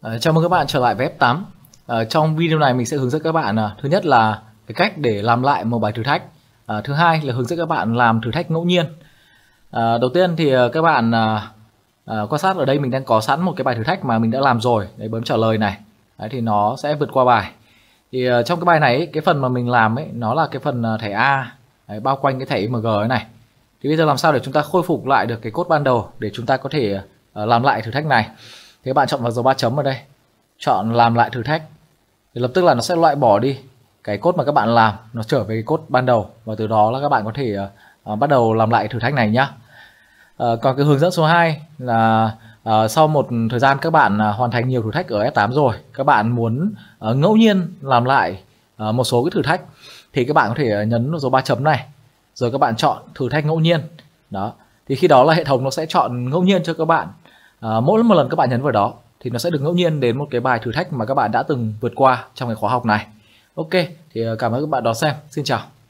Ờ, chào mừng các bạn trở lại với F8 à, ờ, Trong video này mình sẽ hướng dẫn các bạn à, Thứ nhất là cái cách để làm lại một bài thử thách Thứ hai là hướng dẫn các bạn làm thử thách ngẫu nhiên Đầu tiên thì các bạn quan sát ở đây mình đang có sẵn một cái bài thử thách mà mình đã làm rồi Đấy bấm trả lời này Đấy, Thì nó sẽ vượt qua bài Thì trong cái bài này cái phần mà mình làm ấy Nó là cái phần thẻ A Đấy, bao quanh cái thẻ IMG này thì bây giờ làm sao để chúng ta khôi phục lại được cái cốt ban đầu để chúng ta có thể ờ, làm lại thử thách này thì các bạn chọn vào dấu ba chấm ở đây chọn làm lại thử thách thì lập tức là nó sẽ loại bỏ đi cái cốt mà các bạn làm nó trở về cái cốt ban đầu và từ đó là các bạn có thể uh, bắt đầu làm lại thử thách này nhá uh, còn cái hướng dẫn số 2 là uh, sau một thời gian các bạn uh, hoàn thành nhiều thử thách ở F8 rồi các bạn muốn uh, ngẫu nhiên làm lại uh, một số cái thử thách thì các bạn có thể nhấn dấu ba chấm này rồi các bạn chọn thử thách ngẫu nhiên đó thì khi đó là hệ thống nó sẽ chọn ngẫu nhiên cho các bạn à, mỗi một lần các bạn nhấn vào đó thì nó sẽ được ngẫu nhiên đến một cái bài thử thách mà các bạn đã từng vượt qua trong cái khóa học này ok thì à, cảm ơn các bạn đón xem xin chào